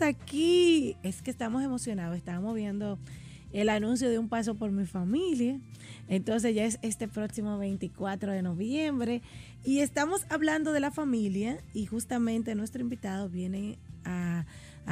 aquí. Es que estamos emocionados, estábamos viendo el anuncio de un paso por mi familia. Entonces ya es este próximo 24 de noviembre y estamos hablando de la familia y justamente nuestro invitado viene a,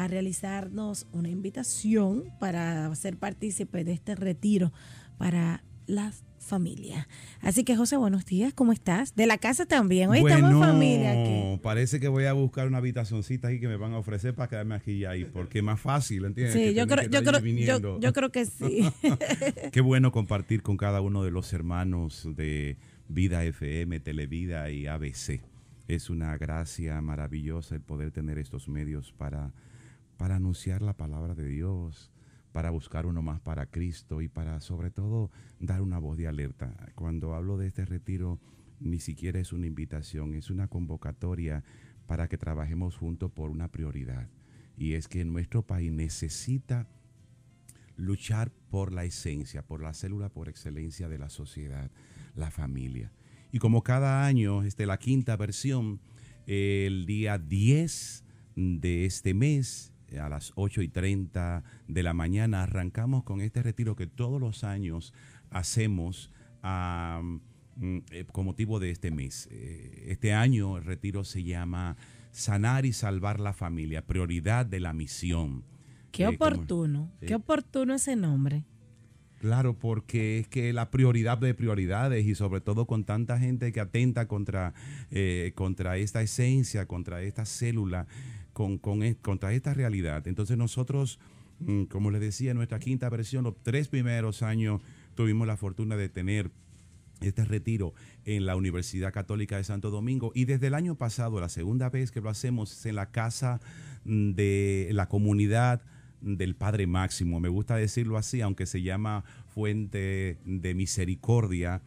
realizarnos una invitación para ser partícipe de este retiro para las familia. Así que José, buenos días, ¿cómo estás? De la casa también, hoy estamos familia aquí parece que voy a buscar una habitacioncita y que me van a ofrecer para quedarme aquí y ahí, porque es más fácil, ¿entiendes? Sí, yo creo, yo, creo, creo que sí. Qué bueno compartir con cada uno de los hermanos de Vida FM, Televida y ABC. Es una gracia maravillosa el poder tener estos medios para, para anunciar la palabra de Dios, para buscar uno más para Cristo y para sobre todo dar una voz de alerta. Cuando hablo de este retiro ni siquiera es una invitación, es una convocatoria para que trabajemos juntos por una prioridad. Y es que nuestro país necesita luchar por la esencia, por la célula por excelencia de la sociedad, la familia. Y como cada año, este, la quinta versión, el día 10 de este mes, a las 8 y 30 de la mañana, arrancamos con este retiro que todos los años hacemos. a... Mm, eh, con motivo de este mes. Eh, este año el retiro se llama Sanar y Salvar la Familia, prioridad de la misión. Qué eh, oportuno, qué oportuno ese nombre. Claro, porque es que la prioridad de prioridades y sobre todo con tanta gente que atenta contra, contra esta esencia, contra esta célula, e, contra esta realidad. Entonces nosotros, mm, como les decía, en nuestra quinta versión, los tres primeros años tuvimos la fortuna de tener este retiro en la Universidad Católica de Santo Domingo y desde el año pasado, la segunda vez que lo hacemos es en la casa mm, de la comunidad del Padre Máximo, me gusta decirlo así, aunque se llama Fuente de Misericordia,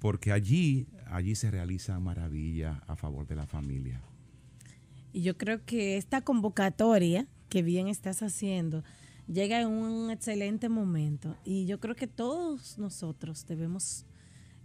porque allí, allí se realiza maravilla a favor de la familia. Y yo creo que esta convocatoria que bien estás haciendo, llega en un excelente momento y yo creo que todos nosotros debemos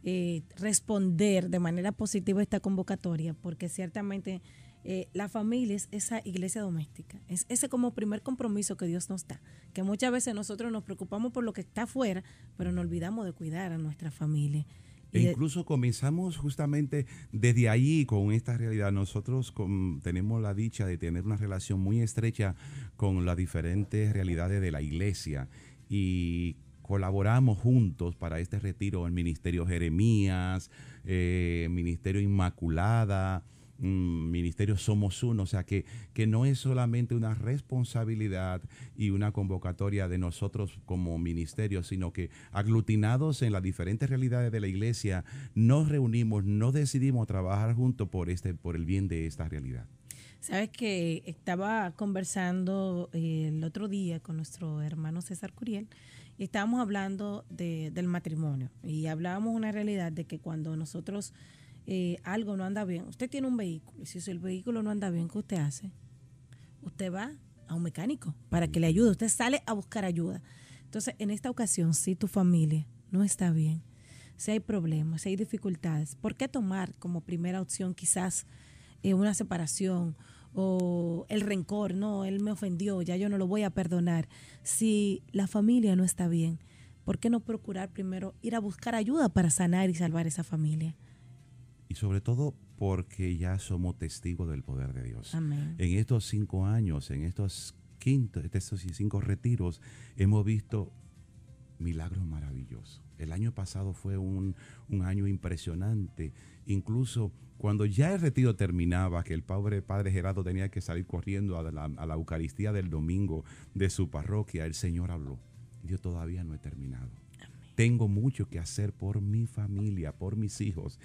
eh, responder de manera positiva esta convocatoria, porque ciertamente eh, la familia es esa iglesia doméstica, es ese como primer compromiso que Dios nos da, que muchas veces nosotros nos preocupamos por lo que está afuera, pero nos olvidamos de cuidar a nuestra familia. E incluso comenzamos justamente desde ahí con esta realidad. Nosotros tenemos la dicha de tener una relación muy estrecha con las diferentes realidades de la iglesia y colaboramos juntos para este retiro, el Ministerio Jeremías, eh, Ministerio Inmaculada, mm, Ministerio Somos Uno, o sea que, que no es solamente una responsabilidad y una convocatoria de nosotros como ministerio, sino que aglutinados en las diferentes realidades de la iglesia, nos reunimos, no decidimos trabajar juntos por, este, por el bien de esta realidad. Sabes que estaba conversando eh, el otro día con nuestro hermano César Curiel, estábamos hablando de, del matrimonio y hablábamos una realidad de que cuando nosotros eh, algo no anda bien, usted tiene un vehículo, y si el vehículo no anda bien, ¿qué usted hace? Usted va a un mecánico para que le ayude, usted sale a buscar ayuda. Entonces, en esta ocasión, si tu familia no está bien, si hay problemas, si hay dificultades, ¿por qué tomar como primera opción quizás eh, una separación? o el rencor, no, él me ofendió, ya yo no lo voy a perdonar. Si la familia no está bien, ¿por qué no procurar primero ir a buscar ayuda para sanar y salvar esa familia? Y sobre todo porque ya somos testigos del poder de Dios. En estos cinco años, en estos, quinto, estos cinco retiros, hemos visto milagros maravillosos el año pasado fue un, año impresionante. Incluso cuando ya el retiro terminaba, que el pobre padre Gerardo tenía que salir corriendo a la, Eucaristía del domingo de su parroquia, el Señor habló. Yo todavía no he terminado. Tengo mucho que hacer por mi familia, por mis hijos.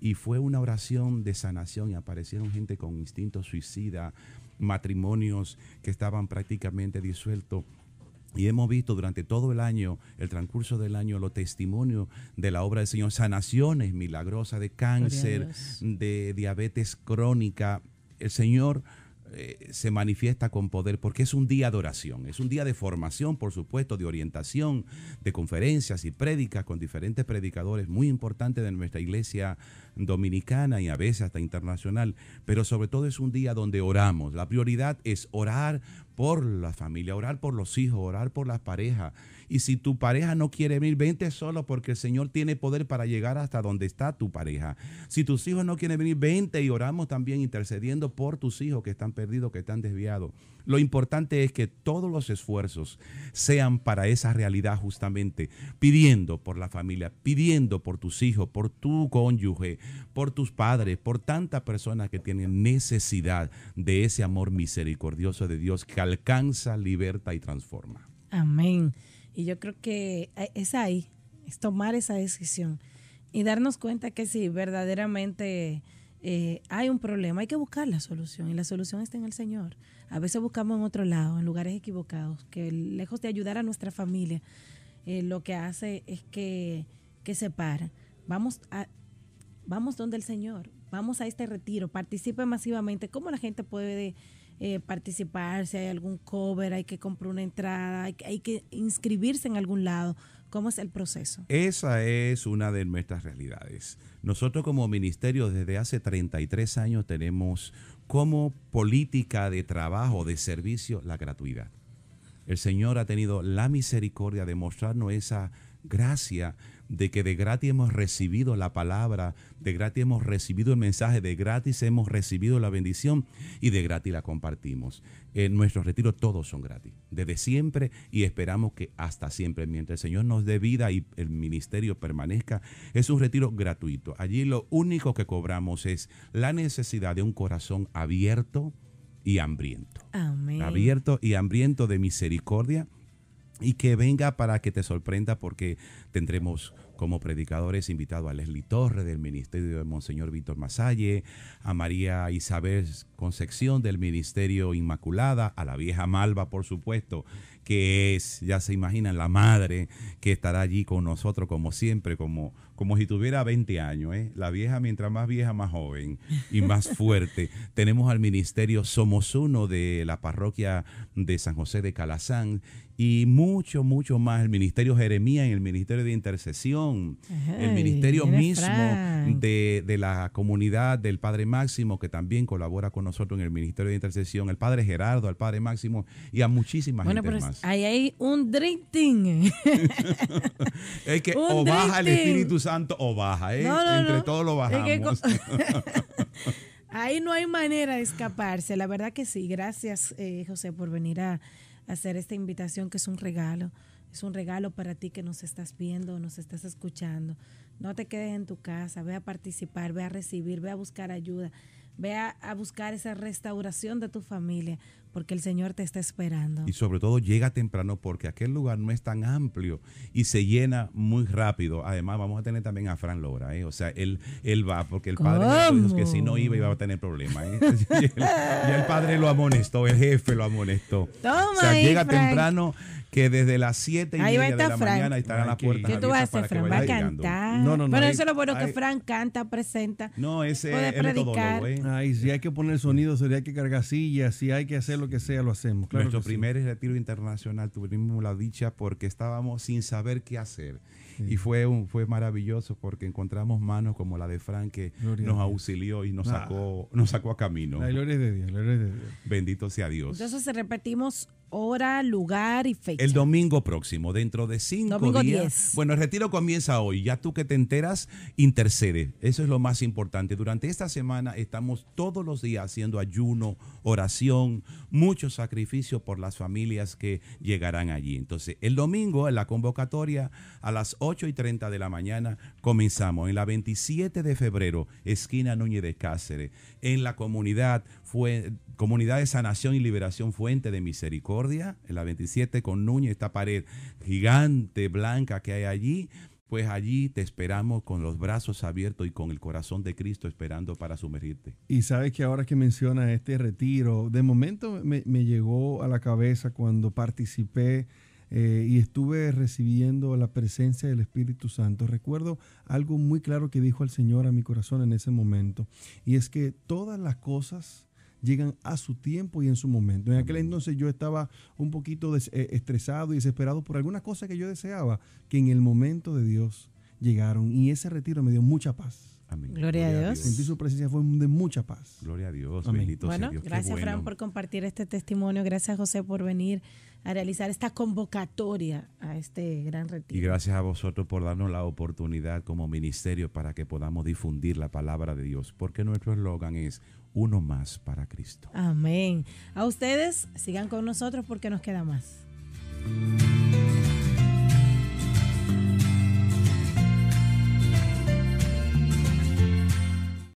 Y fue una oración de sanación y aparecieron gente con instinto suicida, matrimonios que estaban prácticamente disueltos y hemos visto durante todo el año, el transcurso del año, los testimonios de la obra del Señor, sanaciones milagrosas de cáncer, de diabetes crónica. El Señor eh, se manifiesta con poder porque es un día de oración, es un día de formación, por supuesto, de orientación, de conferencias y prédicas con diferentes predicadores muy importantes de nuestra iglesia dominicana y a veces hasta internacional, pero sobre todo es un día donde oramos. La prioridad es orar por la familia, orar por los hijos, orar por las parejas. Y si tu pareja no quiere venir, vente solo porque el Señor tiene poder para llegar hasta donde está tu pareja. Si tus hijos no quieren venir, vente y oramos también intercediendo por tus hijos que están perdidos, que están desviados. Lo importante es que todos los esfuerzos sean para esa realidad justamente, pidiendo por la familia, pidiendo por tus hijos, por tu cónyuge, por tus padres, por tantas personas que tienen necesidad de ese amor misericordioso de Dios que alcanza, liberta y transforma. Amén. Y yo creo que eh, es ahí, es tomar esa decisión y darnos cuenta que si verdaderamente eh, hay un problema, hay que buscar la solución y la solución está en el Señor. A veces buscamos en otro lado, en lugares equivocados, que lejos de ayudar a nuestra familia, eh, lo que hace es que, que para. Vamos, a, vamos donde el Señor, vamos a este retiro, participe masivamente. ¿Cómo la gente puede... Eh, participar, si hay algún cover, hay que comprar una entrada, hay, hay que inscribirse en algún lado. ¿Cómo es el proceso? Esa es una de nuestras realidades. Nosotros como ministerio desde hace 33 años tenemos como política de trabajo, de servicio, la gratuidad. El Señor ha tenido la misericordia de mostrarnos esa gracia de que de gratis hemos recibido la palabra, de gratis hemos recibido el mensaje, de gratis hemos recibido la bendición y de gratis la compartimos. En nuestros retiros todos son gratis, desde siempre y esperamos que hasta siempre, mientras el Señor nos dé vida y el ministerio permanezca, es un retiro gratuito. Allí lo único que cobramos es la necesidad de un corazón abierto y hambriento. Amén. Abierto y hambriento de misericordia y que venga para que te sorprenda porque tendremos como predicadores, invitado a Leslie Torre del Ministerio de Monseñor Víctor Masalle, a María Isabel Concepción del Ministerio Inmaculada, a la vieja Malva, por supuesto, que es, ya se imaginan, la madre que estará allí con nosotros como siempre, como, como si tuviera 20 años. ¿eh? La vieja, mientras más vieja, más joven y más fuerte. Tenemos al Ministerio Somos Uno de la parroquia de San José de Calazán y mucho, mucho más. El Ministerio Jeremía en el Ministerio de Intercesión el ministerio mismo de, la comunidad del Padre Máximo, que también colabora con nosotros en el Ministerio de Intercesión, el Padre Gerardo, al Padre Máximo y a muchísimas bueno, gente Ahí hay un drinking. es que o baja el Espíritu Santo o baja, ¿eh? entre todos lo bajamos. ahí no hay manera de escaparse, la verdad que sí. Gracias, eh, José, por venir a hacer esta invitación que es un regalo es un regalo para ti que nos estás viendo, nos estás escuchando. No te quedes en tu casa, ve a participar, ve a recibir, ve a buscar ayuda, ve a, buscar esa restauración de tu familia, porque el Señor te está esperando. Y sobre todo llega temprano porque aquel lugar no es tan amplio y se llena muy rápido. Además, vamos a tener también a Fran Lora, ¿eh? o sea, él, él va porque el padre dijo que si no iba iba a tener problemas. ¿eh? el padre lo amonestó, el jefe lo amonestó. Toma o sea, llega temprano que desde las 7 y media de la mañana estarán la puerta ¿Qué tú vas a hacer, Fran? ¿Va a cantar? No, no, no. Pero eso es lo bueno que Fran canta, presenta. No, ese es el todólogo, Ay, si hay que poner sonido, sería hay que cargar sillas, si hay que hacer lo que sea, lo hacemos. Nuestro primer retiro internacional tuvimos la dicha porque estábamos sin saber qué hacer. Y fue, un, fue maravilloso porque encontramos manos como la de Frank que nos auxilió y nos ah. sacó, nos sacó a camino. La de Dios, Bendito sea Dios. Entonces repetimos hora, lugar y fecha. El domingo próximo, dentro de cinco domingo días. Bueno, el retiro comienza hoy. Ya tú que te enteras, intercede. Eso es lo más importante. Durante esta semana estamos todos los días haciendo ayuno, oración, mucho sacrificio por las familias que llegarán allí. Entonces, el domingo en la convocatoria a las 8 y 30 de la mañana comenzamos. En la 27 de febrero, esquina Núñez de Cáceres, en la comunidad fue Comunidad de Sanación y Liberación Fuente de Misericordia, en la 27 con Núñez, esta pared gigante blanca que hay allí. Pues allí te esperamos con los brazos abiertos y con el corazón de Cristo esperando para sumergirte. Y sabes que ahora que menciona este retiro, de momento me, llegó a la cabeza cuando participé eh, y estuve recibiendo la presencia del Espíritu Santo. Recuerdo algo muy claro que dijo el Señor a mi corazón en ese momento, y es que todas las cosas llegan a su tiempo y en su momento. En aquel entonces yo estaba un poquito eh, estresado y desesperado por algunas cosas que yo deseaba, que en el momento de Dios llegaron y ese retiro me dio mucha paz. Amén. Gloria, a Dios. Sentir su presencia fue de mucha paz. Gloria a Dios. bueno, sea Dios. Gracias, Fran, por compartir este testimonio. Gracias, José, por venir a realizar esta convocatoria a este gran retiro. Y gracias a vosotros por darnos la oportunidad como ministerio para que podamos difundir la palabra de Dios, porque nuestro eslogan es uno más para Cristo. Amén. A ustedes, sigan con nosotros porque nos queda más.